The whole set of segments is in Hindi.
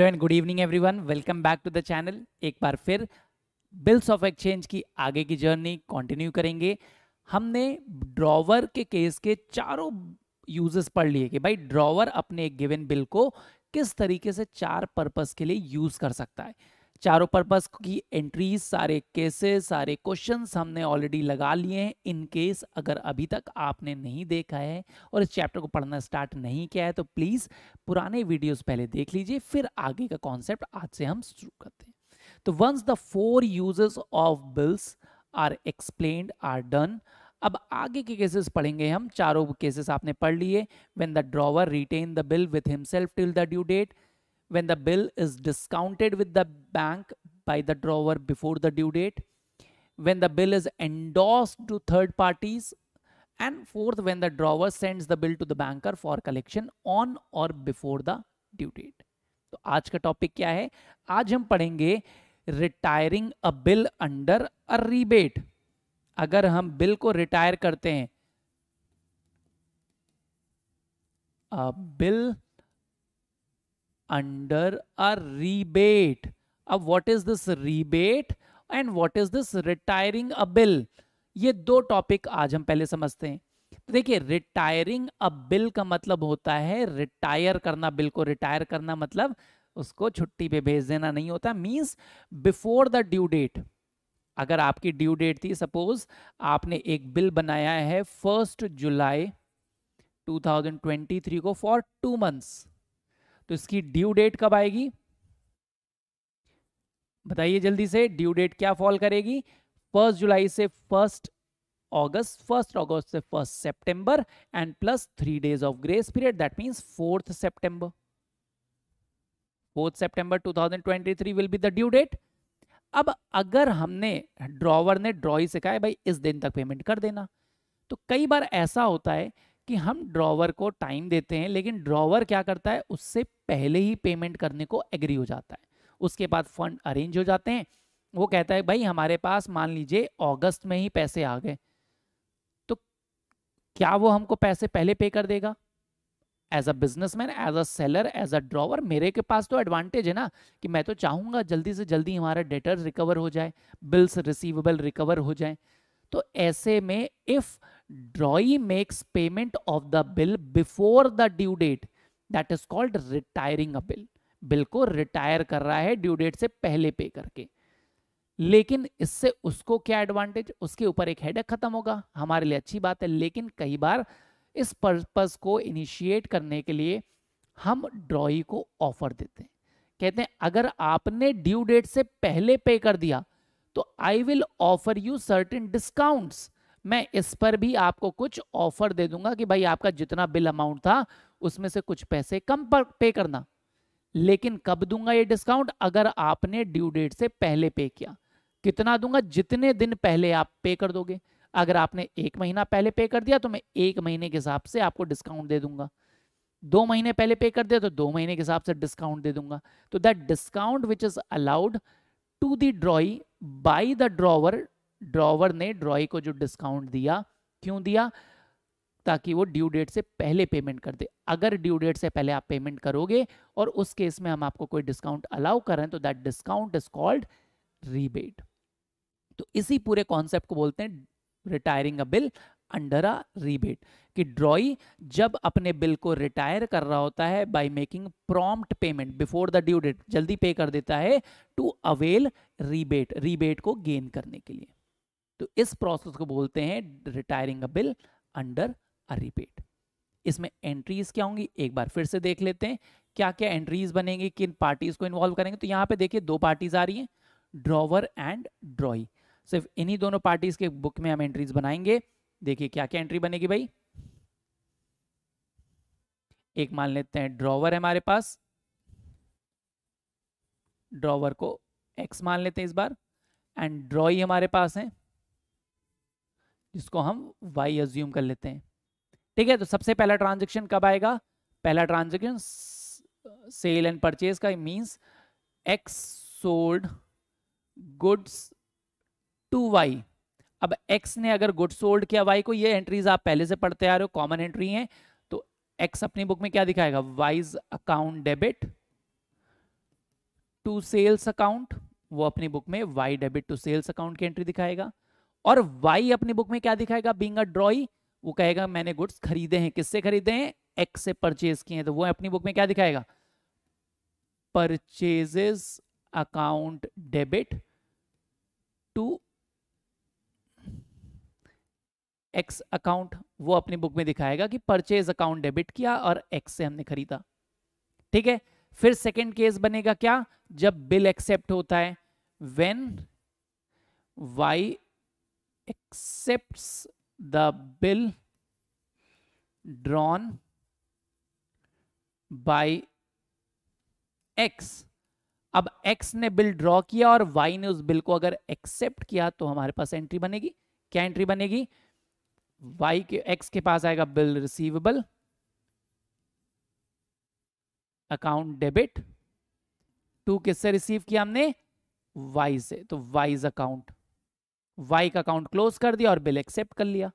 Hello and good evening everyone welcome back to the channel एक बार फिर बिल्स ऑफ एक्सचेंज की आगे की जर्नी कंटिन्यू करेंगे हमने ड्रॉवर के केस के चारों यूजेस पढ़ लिए कि भाई ड्रॉवर अपने एक गिवन बिल को किस तरीके से चार पर्पस के लिए यूज कर सकता है चारों पर्पस की एंट्रीज सारे केसेस सारे क्वेश्चंस हमने ऑलरेडी लगा लिए हैं इन केस अगर अभी तक आपने नहीं देखा है और इस चैप्टर को पढ़ना स्टार्ट नहीं किया है तो प्लीज़ पुराने वीडियोस पहले देख लीजिए फिर आगे का कॉन्सेप्ट आज से हम शुरू करते हैं तो once the four uses of bills are explain are done अब आगे के केसेस पढ़ेंगे हम चारों केसेस आपने पढ़ लिए when the drawer retain the bill with himself till the due date when the bill is discounted with the bank by the drawer before the due date, when the bill is endorsed to third parties, and fourth, when the drawer sends the bill to the banker for collection on or before the due date. तो आज का टॉपिक क्या है आज हम पढ़ेंगे retiring a bill under a rebate अगर हम बिल को रिटायर करते हैं bill uh, under a rebate. अब what is this rebate and what is this retiring a bill? ये दो टॉपिक आज हम पहले समझते हैं तो देखिए रिटायरिंग अ बिल का मतलब होता है रिटायर करना बिल को रिटायर करना मतलब उसको छुट्टी पे भेज देना नहीं होता means before the due date अगर आपकी ड्यू डेट थी सपोज आपने एक बिल बनाया है फर्स्ट जुलाई 2023 को फॉर टू मंथ्स तो इसकी ड्यू डेट कब आएगी बताइए जल्दी से ड्यू डेट क्या फॉल करेगी फर्स्ट जुलाई से फर्स्ट अगस्त फर्स्ट अगस्त से first September and plus three days of grace period that mean fourth September fourth September 2023 will be the due date अब अगर हमने ड्रॉवर ने ड्रॉ ही सिखाया भाई इस दिन तक पेमेंट कर देना तो कई बार ऐसा होता है कि हम ड्रॉवर को टाइम देते हैं लेकिन ड्रॉवर क्या करता है उससे पहले ही पेमेंट करने को एग्री हो जाता है उसके बाद फंड अरेंज हो जाते हैं वो कहता है भाई हमारे पास मान लीजिए अगस्त में ही पैसे आ गए तो क्या वो हमको पैसे पहले पे कर देगा as a businessman as a seller as a drawer मेरे के पास तो एडवांटेज है ना कि मैं तो चाहूंगा जल्दी से जल्दी हमारा डेटर्स रिकवर हो जाए बिल्स रिसीवेबल रिकवर हो जाए तो ऐसे में if Drawee makes payment of the bill before the due date. That is called retiring a bill. Bill को रिटायर कर रहा है ड्यू डेट से पहले पे करके लेकिन इससे उसको क्या एडवांटेज उसके ऊपर एक हेडक खत्म होगा हमारे लिए अच्छी बात है लेकिन कई बार इस पर्पज को इनिशिएट करने के लिए हम ड्रॉई को ऑफर देते हैं कहते हैं अगर आपने ड्यू डेट से पहले पे कर दिया तो I will offer you certain discounts मैं इस पर भी आपको कुछ ऑफर दे दूंगा कि भाई आपका जितना बिल अमाउंट था उसमें से कुछ पैसे कम पर पे करना लेकिन कब दूंगा ये डिस्काउंट अगर आपने ड्यू डेट से पहले पे किया कितना दूंगा जितने दिन पहले आप पे कर दोगे अगर आपने एक महीना पहले पे कर दिया तो मैं एक महीने के हिसाब से आपको डिस्काउंट दे दूंगा दो महीने पहले पे कर दिया तो दो महीने के हिसाब से डिस्काउंट दे दूंगा तो that discount which is allowed to the drawee by the drawer drawer ने ड्रॉई को जो डिस्काउंट दिया क्यों दिया ताकि वो ड्यू डेट से पहले पेमेंट कर दे अगर ड्यू डेट से पहले आप पेमेंट करोगे और उस केस में हम आपको कोई डिस्काउंट अलाउ कर रहे हैं तो that discount is called rebate तो इसी पूरे कॉन्सेप्ट को बोलते हैं retiring a bill under a rebate कि ड्रॉई जब अपने बिल को रिटायर कर रहा होता है by making prompt payment before the due date जल्दी पे कर देता है टू अवेल रीबेट रीबेट को गेन करने के लिए तो इस प्रोसेस को बोलते हैं retiring a bill under a rebate इसमें एंट्रीज क्या होंगी एक बार फिर से देख लेते हैं क्या क्या एंट्रीज बनेंगी किन पार्टीज को इन्वॉल्व करेंगे तो यहाँ पे देखिए दो पार्टीज आ रही हैं ड्रॉवर एंड ड्रॉई सिर्फ इन्हीं दोनों पार्टीज के बुक में हम एंट्रीज बनाएंगे देखिए क्या क्या एंट्री बनेगी भाई एक मान लेते हैं ड्रॉवर है हमारे पास ड्रॉवर को एक्स मान लेते हैं इस बार एंड ड्रॉई हमारे पास है जिसको हम वाई एज्यूम कर लेते हैं ठीक है तो सबसे पहला ट्रांजेक्शन कब आएगा पहला ट्रांजेक्शन सेल एंड परचेज का means X sold goods to Y अब एक्स ने अगर गुड सोल्ड किया वाई को ये एंट्रीज आप पहले से पढ़ते आ रहे हो कॉमन एंट्री हैं तो एक्स अपनी बुक में क्या दिखाएगा Y's account debit to sales account वो अपनी बुक में Y debit to sales account की एंट्री दिखाएगा और वाई अपनी बुक में क्या दिखाएगा बींग अ ड्रॉई वो कहेगा मैंने गुड्स खरीदे हैं किससे खरीदे हैं एक्स से परचेज किए हैं तो वो अपनी बुक में क्या दिखाएगा purchases account debit to X account वो अपनी बुक में दिखाएगा कि परचेज अकाउंट डेबिट किया और एक्स से हमने खरीदा ठीक है फिर सेकेंड केस बनेगा क्या जब बिल एक्सेप्ट होता है when Y accepts the bill drawn by x अब x ने बिल ड्रॉ किया और y ने उस बिल को अगर एक्सेप्ट किया तो हमारे पास एंट्री बनेगी क्या एंट्री बनेगी y के x के पास आएगा bill receivable account debit to किससे रिसीव किया हमने y से तो y अकाउंट वाई का अकाउंट क्लोज कर दिया और बिल एक्सेप्ट कर लिया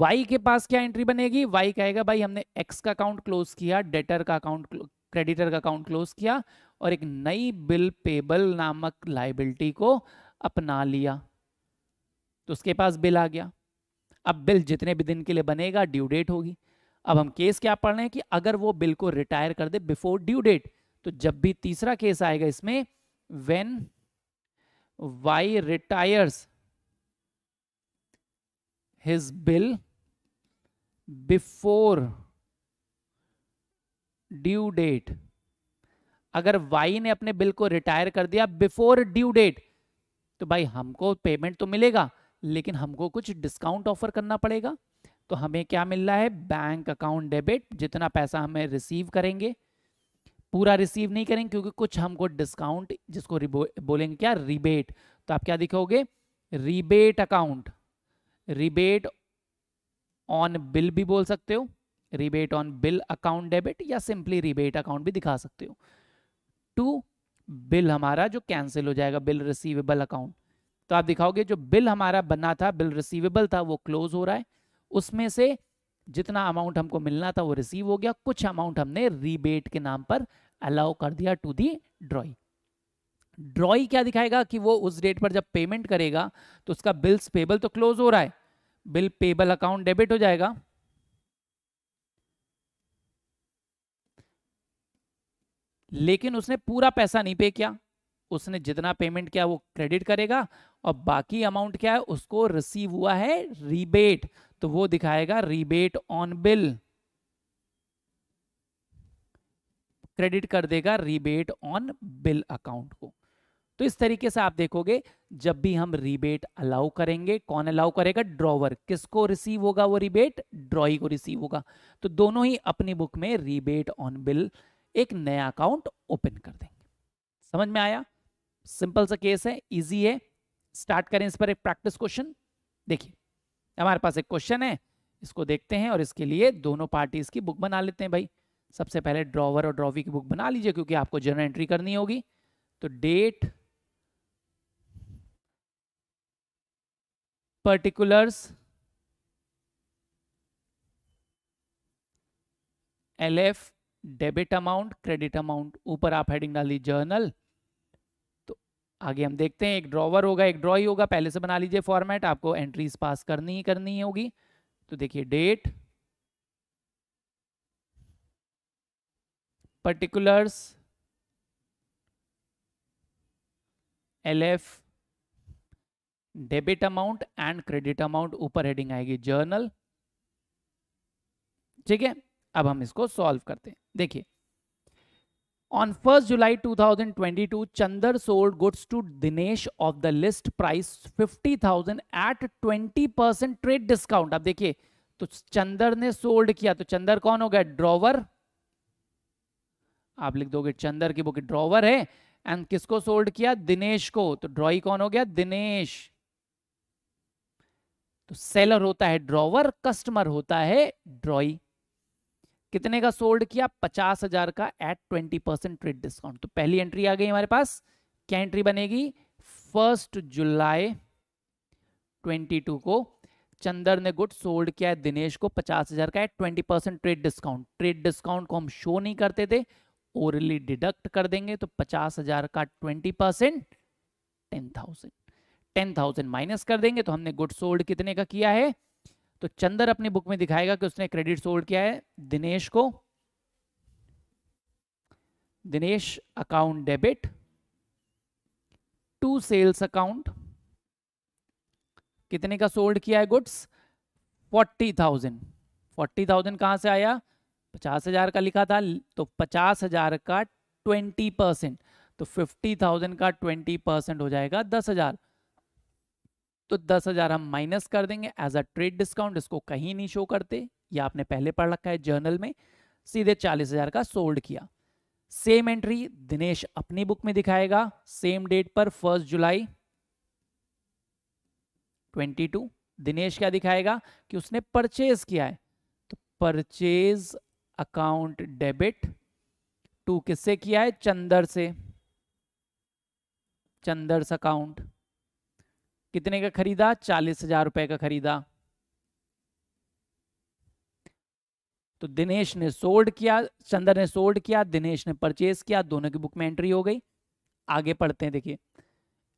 वाई के पास क्या एंट्री बनेगी वाई कहेगा भाई हमने एक्स का अकाउंट क्लोज किया डेटर का अकाउंट क्रेडिटर का अकाउंट क्लोज किया और एक नई बिल पेबल नामक लाइबिलिटी को अपना लिया तो उसके पास बिल आ गया अब बिल जितने भी दिन के लिए बनेगा ड्यू डेट होगी अब हम केस क्या पढ़ रहे हैं कि अगर वो बिल को रिटायर कर दे बिफोर ड्यू डेट तो जब भी तीसरा केस आएगा इसमें when Y retires his bill before due date अगर वाई ने अपने बिल को रिटायर कर दिया बिफोर ड्यू डेट तो भाई हमको पेमेंट तो मिलेगा लेकिन हमको कुछ डिस्काउंट ऑफर करना पड़ेगा तो हमें क्या मिल रहा है बैंक अकाउंट डेबिट जितना पैसा हमें रिसीव करेंगे पूरा रिसीव नहीं करेंगे क्योंकि कुछ हमको डिस्काउंट जिसको बोलेंगे क्या रिबेट तो आप क्या दिखोगे rebate account rebate on bill भी बोल सकते हो rebate on bill account debit या सिंपली रिबेट अकाउंट भी दिखा सकते हो टू बिल हमारा जो कैंसिल हो जाएगा बिल रिसीवेबल अकाउंट तो आप दिखाओगे जो बिल हमारा बना था बिल रिसीवेबल था वो क्लोज हो रहा है उसमें से जितना अमाउंट हमको मिलना था वो रिसीव हो गया कुछ अमाउंट हमने रिबेट के नाम पर अलाउ कर दिया टू दी ड्रॉइंग ड्रॉई क्या दिखाएगा कि वो उस डेट पर जब पेमेंट करेगा तो उसका बिल्स पेबल तो क्लोज हो रहा है बिल पेबल अकाउंट डेबिट हो जाएगा लेकिन उसने पूरा पैसा नहीं पे किया उसने जितना पेमेंट किया वो क्रेडिट करेगा और बाकी अमाउंट क्या है उसको रिसीव हुआ है रिबेट तो वो दिखाएगा रिबेट ऑन बिल क्रेडिट कर देगा रिबेट ऑन बिल अकाउंट को तो इस तरीके से आप देखोगे जब भी हम रिबेट अलाउ करेंगे कौन अलाउ करेगा ड्रॉवर किसको रिसीव होगा वो रिबेट ड्रॉई को रिसीव होगा तो दोनों ही अपनी बुक में रिबेट ऑन बिल एक नया अकाउंट ओपन कर देंगे समझ में आया सिंपल सा केस है इजी है स्टार्ट करें इस पर एक प्रैक्टिस क्वेश्चन देखिए हमारे पास एक क्वेश्चन है इसको देखते हैं और इसके लिए दोनों पार्टीज की बुक बना लेते हैं भाई सबसे पहले ड्रॉवर और ड्रॉवी की बुक बना लीजिए क्योंकि आपको जनरल एंट्री करनी होगी तो date particulars L F debit amount credit amount ऊपर आप हेडिंग डाल डाली जर्नल तो आगे हम देखते हैं एक ड्रॉवर होगा एक ड्रॉ ही होगा पहले से बना लीजिए फॉर्मेट आपको एंट्रीज पास करनी ही करनी होगी तो देखिए date particulars L F debit amount and credit amount ऊपर हेडिंग आएगी जर्नल ठीक है अब हम इसको सॉल्व करते हैं देखिए on first July 2022 Chander sold goods to Dinesh of the list price 50,000 at 20 percent trade discount अब देखिए तो चंदर ने सोल्ड किया तो चंदर कौन हो गया ड्रॉवर आप लिख दोगे चंदर की बुक ड्रॉवर है एंड किसको सोल्ड किया दिनेश को तो ड्रॉई कौन हो गया दिनेश तो सेलर होता है ड्रॉवर कस्टमर होता है ड्रॉई कितने का सोल्ड किया पचास हजार का at twenty percent trade discount तो पहली एंट्री आ गई हमारे पास क्या एंट्री बनेगी फर्स्ट जुलाई ट्वेंटी टू को चंदर ने गुड सोल्ड किया है दिनेश को पचास हजार का at twenty percent trade discount trade discount को हम शो नहीं करते थे ओरली डिडक्ट कर देंगे तो पचास हजार का twenty percent ten thousand ten thousand minus कर देंगे तो हमने गुड सोल्ड कितने का किया है तो चंदर अपनी बुक में दिखाएगा कि उसने क्रेडिट सोल्ड किया है दिनेश को Dinesh account debit to sales account कितने का सोल्ड किया है goods forty thousand forty thousand कहां से आया पचास हजार का लिखा था तो पचास हजार का ट्वेंटी परसेंट तो फिफ्टी थाउजेंड का ट्वेंटी परसेंट हो जाएगा दस हजार तो दस हजार हम माइनस कर देंगे एज अ ट्रेड डिस्काउंट इसको कहीं नहीं शो करते ये आपने पहले पढ़ रखा है जर्नल में सीधे चालीस हजार का सोल्ड किया सेम एंट्री दिनेश अपनी बुक में दिखाएगा सेम डेट पर फर्स्ट जुलाई 22 दिनेश क्या दिखाएगा कि उसने परचेज किया है तो परचेज अकाउंट डेबिट टू किससे किया है चंदर से चंदर्स अकाउंट कितने का खरीदा चालीस हजार रुपए का खरीदा तो दिनेश ने सोल्ड किया चंद्र ने सोल्ड किया दिनेश ने परचेस किया दोनों की बुक में एंट्री हो गई आगे पढ़ते हैं देखिए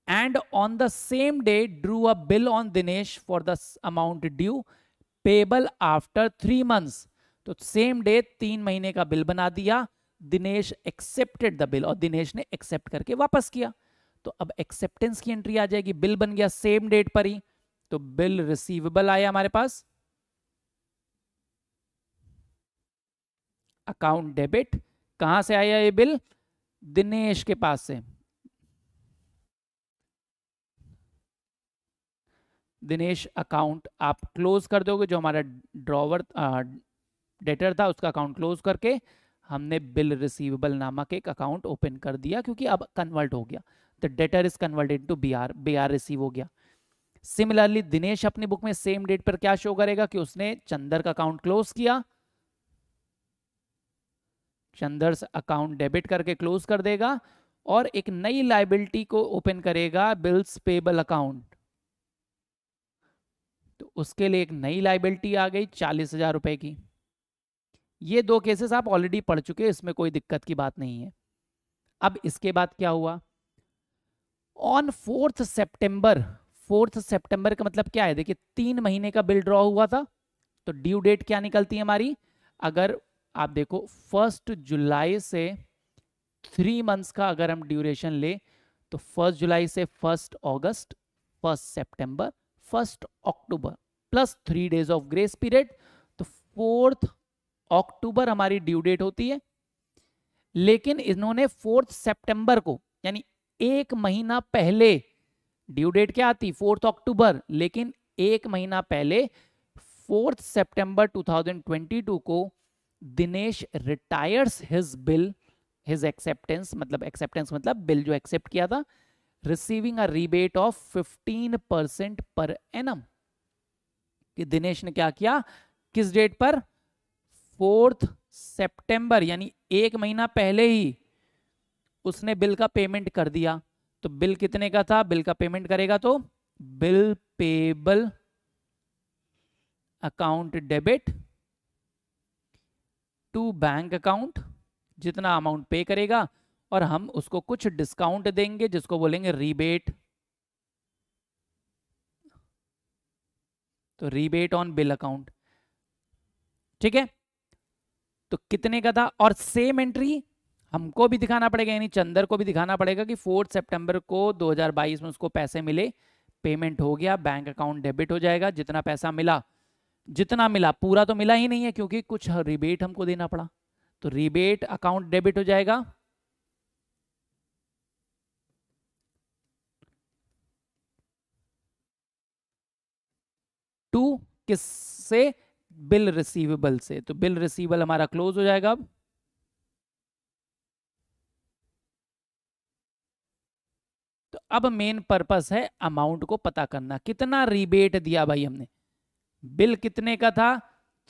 and on the same day drew a bill on Dinesh for the amount due payable after three months तो सेम डे तीन महीने का बिल बना दिया दिनेश एक्सेप्टेड द बिल और दिनेश ने एक्सेप्ट करके वापस किया तो अब एक्सेप्टेंस की एंट्री आ जाएगी बिल बन गया सेम डेट पर ही तो बिल रिसीवेबल आया हमारे पास अकाउंट डेबिट कहां से आया ये बिल दिनेश के पास से दिनेश अकाउंट आप क्लोज कर दोगे जो हमारा ड्रॉवर डेटर था उसका अकाउंट क्लोज करके हमने बिल रिसीवेबल नामक एक अकाउंट ओपन कर दिया क्योंकि अब कन्वर्ट हो गया तो debtor is converted to B R B R receive हो गया सिमिलरली दिनेश अपनी बुक में सेम डेट पर क्या शो करेगा कि उसने चंदर का अकाउंट क्लोज किया चंदर अकाउंट डेबिट करके क्लोज कर देगा और एक नई लाइबिलिटी को ओपन करेगा बिल्स पेबल अकाउंट तो उसके लिए एक नई लाइबिलिटी आ गई चालीस हजार रुपए की ये दो केसेस आप ऑलरेडी पढ़ चुके इसमें कोई दिक्कत की बात नहीं है अब इसके बाद क्या हुआ on fourth September fourth September का मतलब क्या है देखिए तीन महीने का बिल ड्रॉ हुआ था तो ड्यू डेट क्या निकलती है हमारी अगर आप देखो फर्स्ट जुलाई से थ्री मंथ्स का अगर हम ड्यूरेशन ले तो फर्स्ट जुलाई से first August first September first October plus three days of grace period तो फोर्थ अक्टूबर हमारी ड्यू डेट होती है लेकिन इन्होंने फोर्थ सितंबर को यानी एक महीना पहले ड्यू डेट क्या आती फोर्थ अक्टूबर लेकिन एक महीना पहले फोर्थ सितंबर 2022 को Dinesh retires his bill his acceptance मतलब एक्सेप्टेंस मतलब बिल जो एक्सेप्ट किया था receiving a rebate of 15 percent per annum कि दिनेश ने क्या किया किस डेट पर फोर्थ सेप्टेम्बर यानी एक महीना पहले ही उसने बिल का पेमेंट कर दिया तो बिल कितने का था बिल का पेमेंट करेगा तो bill payable account debit to bank account जितना अमाउंट पे करेगा और हम उसको कुछ डिस्काउंट देंगे जिसको बोलेंगे रिबेट तो रिबेट ऑन बिल अकाउंट ठीक है तो कितने का था और सेम एंट्री हमको भी दिखाना पड़ेगा यानी चंदर को भी दिखाना पड़ेगा कि फोर्थ सेप्टेम्बर को दो में उसको पैसे मिले पेमेंट हो गया बैंक अकाउंट डेबिट हो जाएगा जितना पैसा मिला जितना मिला पूरा तो मिला ही नहीं है क्योंकि कुछ रिबेट हमको देना पड़ा तो रिबेट अकाउंट डेबिट हो जाएगा टू किससे बिल रिसीवेबल से तो बिल रिसीवेबल हमारा क्लोज हो जाएगा अब तो अब मेन पर्पस है अमाउंट को पता करना कितना रिबेट दिया भाई हमने बिल कितने का था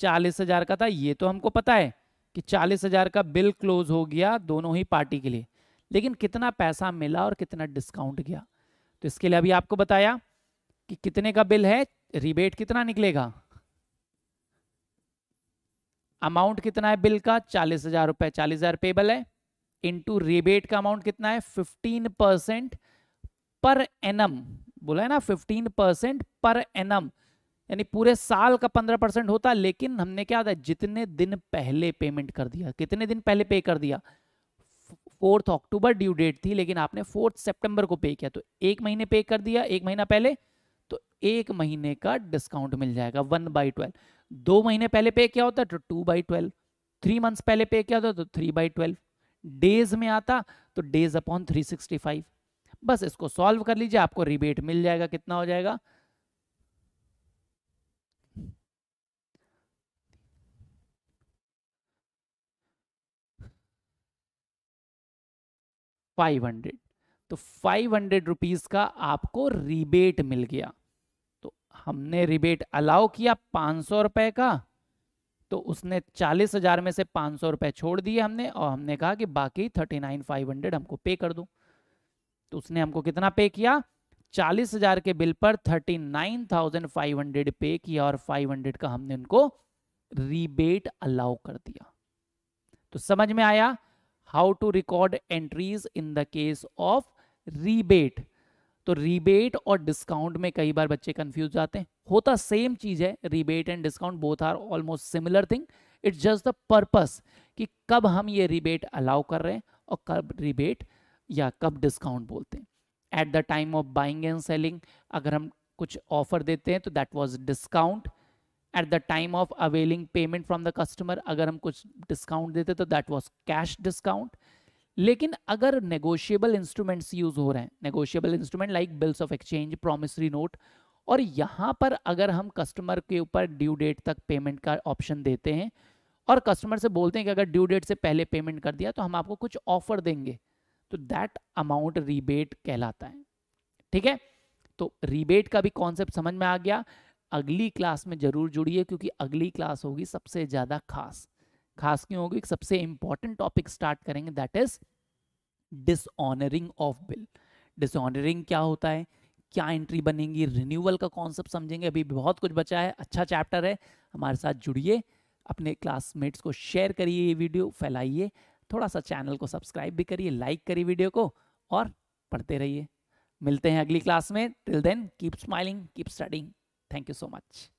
चालीस हजार का था ये तो हमको पता है कि चालीस हजार का बिल क्लोज हो गया दोनों ही पार्टी के लिए लेकिन कितना पैसा मिला और कितना डिस्काउंट गया तो इसके लिए अभी आपको बताया कि कितने का बिल है रिबेट कितना निकलेगा अमाउंट कितना है बिल का चालीस हजार रुपए चालीस हजार पेबल है इंटू रिबेट का अमाउंट कितना है फिफ्टीन परसेंट पर एनम बोला है ना फिफ्टीन परसेंट पर एनम यानी पूरे साल का पंद्रह परसेंट होता लेकिन हमने क्या था जितने दिन पहले पेमेंट कर दिया कितने दिन पहले पे कर दिया फोर्थ अक्टूबर ड्यू डेट थी लेकिन आपने फोर्थ सेप्टेम्बर को पे किया तो एक महीने पे कर दिया एक महीना पहले तो एक महीने का डिस्काउंट मिल जाएगा वन बाई ट्वेल्व दो महीने पहले पे क्या होता तो two by twelve three months पहले पे क्या होता तो थ्री बाई ट्वेल्व डेज में आता तो days upon three sixty five बस इसको सॉल्व कर लीजिए आपको रिबेट मिल जाएगा कितना हो जाएगा फाइव हंड्रेड तो फाइव हंड्रेड रुपीज का आपको रिबेट मिल गया हमने रिबेट अलाउ किया पाँच सौ रुपए का तो उसने चालीस हजार में से पाँच सौ रुपए छोड़ दिए हमने और हमने कहा कि बाकी थर्टी नाइन फाइव हंड्रेड हमको पे कर दो तो उसने हमको कितना पे किया चालीस हजार के बिल पर thirty nine thousand five hundred pay किया और फाइव हंड्रेड का हमने उनको रिबेट अलाउ कर दिया तो समझ में आया how to record entries in the case of rebate तो रिबेट और डिस्काउंट में कई बार बच्चे कंफ्यूज जाते हैं होता सेम चीज है rebate and discount both are almost similar thing it's just the purpose कि कब हम ये रिबेट अलाउ कर रहे हैं और कब रिबेट या कब डिस्काउंट बोलते हैं at the time of buying and selling अगर हम कुछ ऑफर देते हैं तो that was discount at the time of availing payment from the customer अगर हम कुछ डिस्काउंट देते तो दैट वॉज कैश डिस्काउंट लेकिन अगर नेगोशिएबल इंस्ट्रूमेंट्स यूज हो रहे हैं negotiable instrument like bills of exchange promissory note और यहां पर अगर हम कस्टमर के ऊपर ड्यू डेट तक पेमेंट का ऑप्शन देते हैं और कस्टमर से बोलते हैं कि अगर ड्यू डेट से पहले पेमेंट कर दिया तो हम आपको कुछ ऑफर देंगे तो दैट अमाउंट रिबेट कहलाता है ठीक है तो रिबेट का भी कॉन्सेप्ट समझ में आ गया अगली क्लास में जरूर जुड़िए क्योंकि अगली क्लास होगी सबसे ज़्यादा खास खास क्यों होगी सबसे इंपॉर्टेंट टॉपिक स्टार्ट करेंगे that is dishonouring of bill dishonouring क्या होता है क्या एंट्री बनेगी रिन्यूअल का कॉन्सेप्ट समझेंगे अभी बहुत कुछ बचा है अच्छा चैप्टर है हमारे साथ जुड़िए अपने क्लासमेट्स को शेयर करिए ये वीडियो फैलाइए थोड़ा सा चैनल को सब्सक्राइब भी करिए लाइक करिए वीडियो को और पढ़ते रहिए मिलते हैं अगली क्लास में till then keep smiling keep studying thank you so much